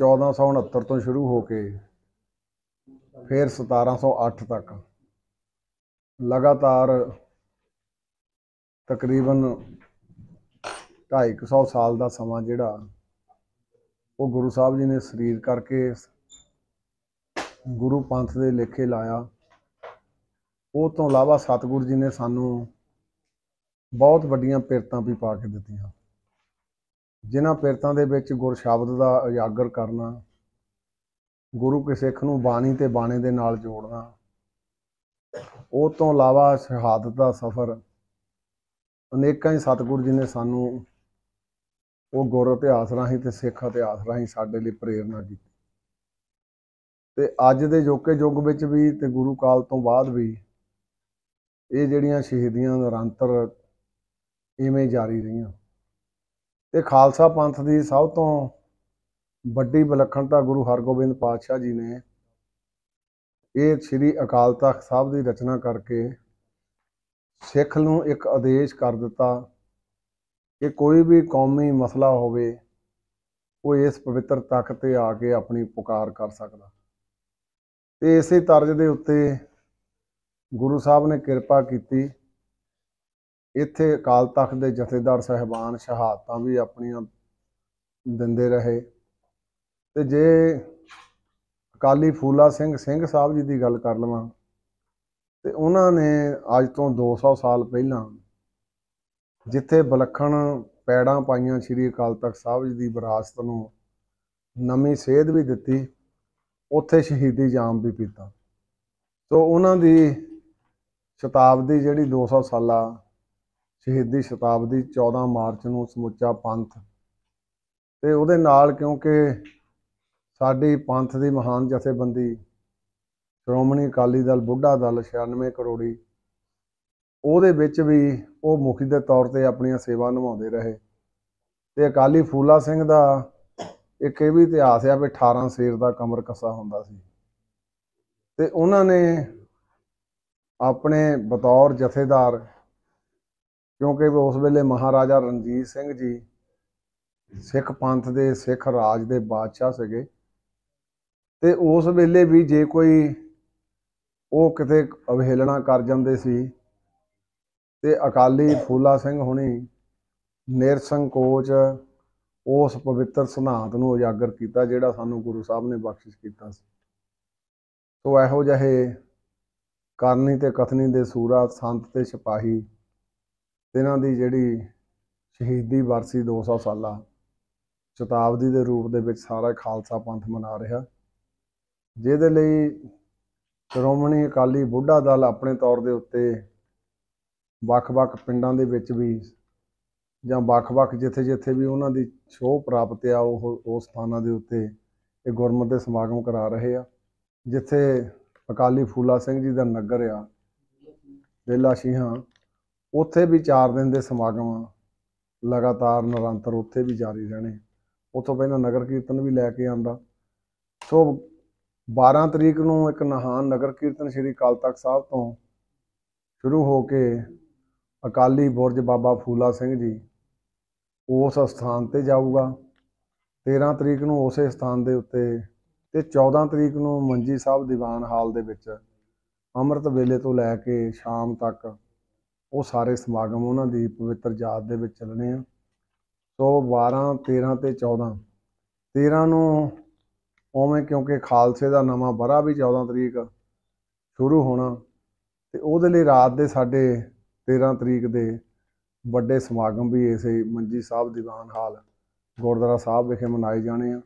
1469 ਤੋਂ ਸ਼ੁਰੂ ਹੋ ਕੇ ਫਿਰ 1708 ਤੱਕ ਲਗਾਤਾਰ ਤਕਰੀਬਨ 250 ਸਾਲ ਦਾ ਸਮਾਂ ਜਿਹੜਾ ਉਹ ਗੁਰੂ ਸਾਹਿਬ ਜੀ ਨੇ ਸਰੀਰ ਕਰਕੇ ਗੁਰੂ ਪੰਥ ਦੇ ਲੇਖੇ ਲਾਇਆ ਉਹ ਤੋਂ ਇਲਾਵਾ ਸਤਿਗੁਰੂ ਜੀ ਨੇ ਸਾਨੂੰ ਬਹੁਤ ਵੱਡੀਆਂ ਪਿਰਤਾਂ ਵੀ ਪਾ ਕੇ ਦਿੱਤੀਆਂ ਜਿਨ੍ਹਾਂ ਪਿਰਤਾਂ ਦੇ ਵਿੱਚ ਗੁਰ ਸ਼ਬਦ ਦਾ ਉਜਾਗਰ ਕਰਨਾ ਗੁਰੂ ਕੇ ਸਿੱਖ ਨੂੰ ਬਾਣੀ ਤੇ ਬਾਣੇ ਦੇ ਨਾਲ ਜੋੜਨਾ ਉਹ ਤੋਂ ਇਲਾਵਾ ਸ਼ਹਾਦਤ ਦਾ ਸਫ਼ਰ ਅਨੇਕਾਂ ਹੀ ਸਤਿਗੁਰ ਜੀ ਨੇ ਸਾਨੂੰ ਉਹ ਗੁਰ ਇਤਿਹਾਸ ਰਾਹੀਂ ਤੇ ਸਿੱਖ ਇਤਿਹਾਸ ਰਾਹੀਂ ਸਾਡੇ ਲਈ ਪ੍ਰੇਰਣਾ ਦਿੱਤੀ ਤੇ ਅੱਜ ਦੇ ਜੋਕੇ ਯੁੱਗ ਵਿੱਚ ਵੀ ਤੇ ਗੁਰੂ ਕਾਲ ਤੋਂ ਬਾਅਦ ਵੀ ਇਹ ਜਿਹੜੀਆਂ ਸ਼ਹੀਦੀਆਂ ਨਿਰੰਤਰ ਇਵੇਂ ਜਾਰੀ ਰਹੀਆਂ ਤੇ ਖਾਲਸਾ ਪੰਥ ਦੀ ਸਭ ਤੋਂ ਵੱਡੀ ਵਿਲੱਖਣਤਾ ਗੁਰੂ ਹਰਗੋਬਿੰਦ ਪਾਤਸ਼ਾਹ ਜੀ ਨੇ ਇਹ ਸ੍ਰੀ ਅਕਾਲ ਤਖਤ ਸਾਹਿਬ ਦੀ ਰਚਨਾ ਕਰਕੇ ਸਿੱਖ ਨੂੰ ਇੱਕ ਆਦੇਸ਼ ਕਰ ਦਿੱਤਾ ਕਿ ਕੋਈ ਵੀ ਕੌਮੀ ਮਸਲਾ ਹੋਵੇ ਉਹ ਇਸ ਪਵਿੱਤਰ ਤਖਤ ਤੇ ਆ ਕੇ ਆਪਣੀ ਪੁਕਾਰ ਕਰ ਸਕਦਾ ਤੇ ਇਸੇ ਤਰਜ ਦੇ ਉੱਤੇ ਗੁਰੂ ਸਾਹਿਬ ਨੇ ਕਿਰਪਾ ਕੀਤੀ ਇੱਥੇ ਅਕਾਲ ਤਖਤ ਦੇ ਜਥੇਦਾਰ ਸਹਿਬਾਨ ਸ਼ਹਾਦਤਾਂ ਵੀ ਆਪਣੀਆਂ ਦਿੰਦੇ ਰਹੇ ਤੇ ਜੇ ਅਕਾਲੀ ਫੂਲਾ ਸਿੰਘ ਸਿੰਘ ਸਾਹਿਬ ਜੀ ਦੀ ਗੱਲ ਕਰ ਲਵਾਂ ਤੇ ਉਹਨਾਂ ਨੇ ਅੱਜ ਤੋਂ 200 ਸਾਲ ਪਹਿਲਾਂ ਜਿੱਥੇ ਬਲਖਣ ਪੈੜਾਂ ਪਾਈਆਂ ਸ੍ਰੀ ਅਕਾਲ ਤਖਤ ਸਾਹਿਬ ਜੀ ਦੀ ਵਿਰਾਸਤ ਨੂੰ ਨਵੀਂ ਸੇਧ ਵੀ ਦਿੱਤੀ ਉੱਥੇ ਸ਼ਹੀਦੀ ਜਾਮ ਵੀ ਪੀਤਾ ਸੋ ਉਹਨਾਂ ਦੀ ਸ਼ਤਾਬਦੀ ਜਿਹੜੀ 200 ਸਾਲਾ ਸ਼ਹੀਦੀ ਸ਼ਤਾਬਦੀ 14 ਮਾਰਚ ਨੂੰ ਸਮੁੱਚਾ ਪੰਥ ਤੇ ਉਹਦੇ ਨਾਲ ਕਿਉਂਕਿ ਸਾਡੀ ਪੰਥ ਦੀ ਮਹਾਨ ਜਥੇਬੰਦੀ ਸ਼੍ਰੋਮਣੀ ਅਕਾਲੀ ਦਲ ਬੁੱਢਾ ਦਲ 96 ਕਰੋੜੀ ਉਹਦੇ ਵਿੱਚ ਵੀ ਉਹ ਮੁਖੀ ਦੇ ਤੌਰ ਤੇ ਆਪਣੀਆਂ ਸੇਵਾ ਨਿਭਾਉਂਦੇ ਰਹੇ ਤੇ ਅਕਾਲੀ ਫੂਲਾ ਸਿੰਘ ਦਾ ਇੱਕ ਇਹ ਵੀ ਇਤਿਹਾਸ ਆ ਵੀ 18 ਸੇਰ ਦਾ ਕਮਰ ਕਸਾ ਹੁੰਦਾ ਸੀ ਤੇ ਉਹਨਾਂ ਨੇ ਆਪਣੇ ਬਤੌਰ ਜਥੇਦਾਰ ਕਿਉਂਕਿ ਉਸ ਵੇਲੇ ਮਹਾਰਾਜਾ ਰਣਜੀਤ ਸਿੰਘ ਜੀ ਸਿੱਖ ਪੰਥ ਦੇ ਸਿੱਖ ਰਾਜ ਦੇ ਬਾਦਸ਼ਾਹ ਸਗੇ ਤੇ ਉਸ ਵੇਲੇ ਵੀ ਜੇ ਕੋਈ ਉਹ ਕਿਤੇ ਅਵਹੇਲਣਾ ਕਰ ਜਾਂਦੇ ਸੀ ਤੇ ਅਕਾਲੀ ਫੂਲਾ ਸਿੰਘ ਹੁਣੀ ਨਿਰਸੰਕੋਚ ਉਸ ਪਵਿੱਤਰ ਸਿਧਾਂਤ ਨੂੰ ਉਜਾਗਰ ਕੀਤਾ ਜਿਹੜਾ ਸਾਨੂੰ ਗੁਰੂ ਸਾਹਿਬ ਨੇ ਬਖਸ਼ਿਸ਼ ਕੀਤਾ ਸੀ ਤੋਂ ਇਹੋ ਜਿਹੇ ਕਰਨੀ ਤੇ ਕਥਨੀ ਦੇ ਸੂਰਾ ਸੰਤ ਤੇ ਸਿਪਾਹੀ ਇਹਨਾਂ ਦੀ ਜਿਹੜੀ ਸ਼ਹੀਦੀ ਵਰਸੀ 200 ਸਾਲਾ ਸ਼ਤਾਬਦੀ ਦੇ ਰੂਪ ਦੇ ਵਿੱਚ ਸਾਰਾ ਖਾਲਸਾ ਪੰਥ ਮਨਾ ਰਿਹਾ ਜਿਹਦੇ ਲਈ ਸ਼੍ਰੋਮਣੀ ਅਕਾਲੀ ਬੁੱਢਾ ਦਲ ਆਪਣੇ ਤੌਰ ਦੇ ਉੱਤੇ ਵੱਖ-ਵੱਖ ਪਿੰਡਾਂ ਦੇ ਵਿੱਚ ਵੀ ਜਾਂ ਵੱਖ-ਵੱਖ ਜਿੱਥੇ-ਜਿੱਥੇ ਵੀ ਉਹਨਾਂ ਦੀ ਛੋਹ ਪ੍ਰਾਪਤ ਆ ਉਹ ਉਸ ਸਥਾਨਾਂ ਦੇ ਉੱਤੇ ਇਹ ਗੁਰਮਤ ਦੇ ਸਮਾਗਮ ਕਰਾ ਰਹੇ ਆ ਜਿੱਥੇ ਅਕਾਲੀ ਫੂਲਾ ਸਿੰਘ ਜੀ ਦਾ ਨਗਰ ਆ ਦੇਲਾ ਸਿੰਘਾਂ ਉੱਥੇ ਵੀ 4 ਦਿਨ ਦੇ ਸਮਾਗਮ ਲਗਾਤਾਰ ਨਿਰੰਤਰ ਉੱਥੇ ਵੀ ਜਾਰੀ ਰਹਿਣੇ ਉਤੋਂ ਪਹਿਲਾਂ ਨਗਰ ਕੀਰਤਨ ਵੀ ਲੈ ਕੇ ਆਂਦਾ ਸੋ 12 ਤਰੀਕ ਨੂੰ ਇੱਕ ਨਹਾਨ ਨਗਰ ਕੀਰਤਨ ਸ੍ਰੀ ਕਾਲ ਤਖਤ ਸਾਹਿਬ ਤੋਂ ਸ਼ੁਰੂ ਹੋ ਕੇ ਅਕਾਲੀ ਬੁਰਜ ਬਾਬਾ ਫੂਲਾ ਸਿੰਘ ਜੀ ਉਸ ਸਥਾਨ ਤੇ ਜਾਊਗਾ 13 ਤਰੀਕ ਨੂੰ ਉਸੇ ਸਥਾਨ ਦੇ ਉੱਤੇ ਤੇ 14 ਤਰੀਕ ਨੂੰ ਮੰਜੀ ਸਾਹਿਬ ਦੀਵਾਨ ਹਾਲ ਦੇ ਵਿੱਚ ਅੰਮ੍ਰਿਤ ਵੇਲੇ ਤੋਂ ਲੈ ਕੇ ਸ਼ਾਮ ਤੱਕ ਉਹ ਸਾਰੇ ਸਮਾਗਮ ਉਹਨਾਂ ਦੀ ਪਵਿੱਤਰ ਯਾਦ ਦੇ ਵਿੱਚ ਚੱਲਣੇ ਆ ਸੋ 12 13 ਤੇ 14 13 ਨੂੰ ਉਵੇਂ ਕਿਉਂਕਿ ਖਾਲਸੇ ਦਾ ਨਵਾਂ ਬਰਾ ਵੀ 14 ਤਰੀਕ ਸ਼ੁਰੂ ਹੋਣਾ ਤੇ ਉਹਦੇ ਲਈ ਰਾਤ ਦੇ ਸਾਡੇ 13 ਤਰੀਕ ਦੇ ਵੱਡੇ ਸਮਾਗਮ ਵੀ ਇਸੇ ਮੰਜੀ ਸਾਹਿਬ ਦੀਵਾਨ ਹਾਲ ਗੁਰਦੁਆਰਾ ਸਾਹਿਬ ਵਿਖੇ ਮਨਾਏ ਜਾਣੇ ਆ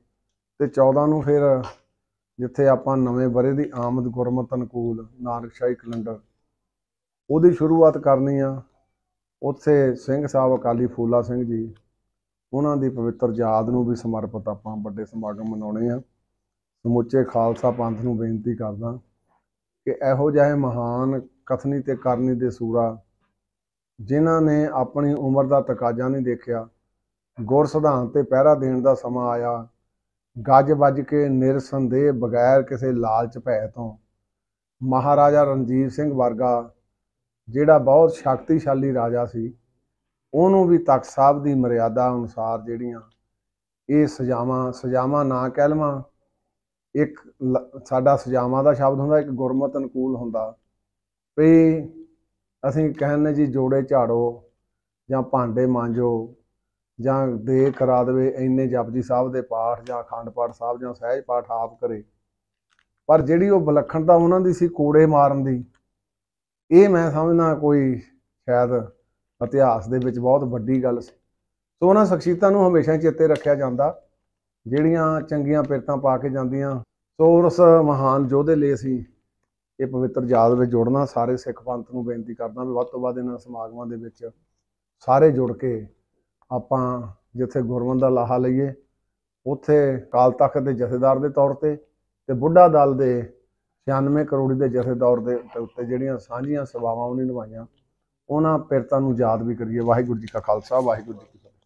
ਤੇ 14 ਨੂੰ ਫਿਰ ਜਿੱਥੇ ਆਪਾਂ ਨਵੇਂ ਬਰੇ ਦੀ ਆਮਦ ਗੁਰਮਤ ਅਨੁਕੂਲ ਨਾਨਕਸ਼ਾਹੀ ਕੈਲੰਡਰ ਉਹਦੀ ਸ਼ੁਰੂਆਤ ਕਰਨੀ ਆ ਉੱਥੇ ਸਿੰਘ ਸਾਹਿਬ ਅਕਾਲੀ ਫੂਲਾ ਸਿੰਘ ਜੀ ਉਹਨਾਂ ਦੀ ਪਵਿੱਤਰ ਯਾਦ ਨੂੰ ਵੀ ਸਮਰਪਿਤ ਆਪਾਂ ਵੱਡੇ ਸਮਾਗਮ ਮਨਾਉਣੇ ਆ ਸਮੁੱਚੇ ਖਾਲਸਾ ਪੰਥ ਨੂੰ ਬੇਨਤੀ ਕਰਦਾ ਕਿ ਇਹੋ ਜਿਹੇ ਮਹਾਨ ਕਥਨੀ ਤੇ ਕਰਨੀ ਦੇ ਸੂਰਾ ਜਿਨ੍ਹਾਂ ਨੇ ਆਪਣੀ ਉਮਰ ਦਾ ਤਕਾਜ਼ਾ ਨਹੀਂ ਦੇਖਿਆ ਗੁਰ ਸਿਧਾਂਤ ਤੇ ਪਹਿਰਾ ਦੇਣ ਦਾ ਸਮਾਂ ਆਇਆ ਗੱਜ ਵੱਜ ਕੇ ਨਿਰਸੰਦੇਹ ਬਗੈਰ ਕਿਸੇ ਲਾਲਚ ਭੈ ਤੋਂ ਮਹਾਰਾਜਾ ਰਣਜੀਤ ਸਿੰਘ ਵਰਗਾ ਜਿਹੜਾ ਬਹੁਤ ਸ਼ਕਤੀਸ਼ਾਲੀ ਰਾਜਾ ਸੀ ਉਹਨੂੰ ਵੀ ਤਖਤ ਸਾਹਿਬ ਦੀ ਮਰਿਆਦਾ ਅਨੁਸਾਰ ਜਿਹੜੀਆਂ ਇਹ ਸਜਾਵਾਂ ਸਜਾਵਾਂ ਨਾ ਕਹਿ ਲਵਾਂ ਇੱਕ ਸਾਡਾ ਸਜਾਵਾਂ ਦਾ ਸ਼ਬਦ ਹੁੰਦਾ ਇੱਕ ਗੁਰਮਤ ਅਨੁਕੂਲ ਹੁੰਦਾ ਵੀ ਅਸੀਂ ਕਹਿੰਨੇ ਜੀ ਜੋੜੇ ਝਾੜੋ ਜਾਂ ਭਾਂਡੇ ਮਾਂਜੋ ਜਾਂ ਦੇ ਕਰਾ ਦੇਵੇ ਇੰਨੇ ਜਪਜੀ ਸਾਹਿਬ ਦੇ ਪਾਠ ਜਾਂ ਅਖੰਡ ਪਾਠ ਸਾਹਿਬ ਜਾਂ ਸਹਿਜ ਪਾਠ ਆਪ ਕਰੇ ਪਰ ਜਿਹੜੀ ਉਹ ਬਲਖਣਤਾ ਉਹਨਾਂ ਦੀ ਸੀ ਕੋੜੇ ਮਾਰਨ ਦੀ ਇਹ ਮੈਂ ਸਮਝਦਾ ਕੋਈ ਸ਼ਾਇਦ ਇਤਿਹਾਸ ਦੇ ਵਿੱਚ ਬਹੁਤ ਵੱਡੀ ਗੱਲ ਸੀ ਸੋ ਉਹਨਾਂ ਸ਼ਖਸੀਅਤਾਂ ਨੂੰ ਹਮੇਸ਼ਾ ਚੇਤੇ ਰੱਖਿਆ ਜਾਂਦਾ ਜਿਹੜੀਆਂ ਚੰਗੀਆਂ ਪਿਰਤਾਂ ਪਾ ਕੇ ਜਾਂਦੀਆਂ ਸੋ ਉਸ ਮਹਾਨ ਯੋਧੇ ਲਈ ਸੀ ਇਹ ਪਵਿੱਤਰ ਯਾਦ ਵਿੱਚ ਜੋੜਨਾ ਸਾਰੇ ਸਿੱਖ ਪੰਥ ਨੂੰ ਬੇਨਤੀ ਕਰਦਾ ਵੀ ਵੱਧ ਤੋਂ ਵੱਧ ਇਹਨਾਂ ਸਮਾਗਮਾਂ ਦੇ ਵਿੱਚ ਸਾਰੇ ਜੁੜ ਕੇ ਆਪਾਂ ਜਿੱਥੇ ਗੁਰਮੰਦ ਦਾ ਲਾਹਾ ਲਈਏ ਉੱਥੇ ਕਾਲ ਤਖਤ ਦੇ ਜਥੇਦਾਰ ਦੇ ਤੌਰ ਤੇ ਤੇ ਬੁੱਢਾ ਦਲ ਦੇ 96 ਕਰੋੜ ਦੇ ਜਥੇਦਾਰ ਦੇ ਉੱਤੇ ਜਿਹੜੀਆਂ ਸਾਂਝੀਆਂ ਸਵਾਵਾਂ ਉਹਨੇ ਨਿਭਾਈਆਂ ਉਹਨਾਂ ਪਿਰਤਾਂ ਨੂੰ ਯਾਦ ਵੀ ਕਰੀਏ ਵਾਹਿਗੁਰੂ ਜੀ ਕਾ ਖਾਲਸਾ ਵਾਹਿਗੁਰੂ ਜੀ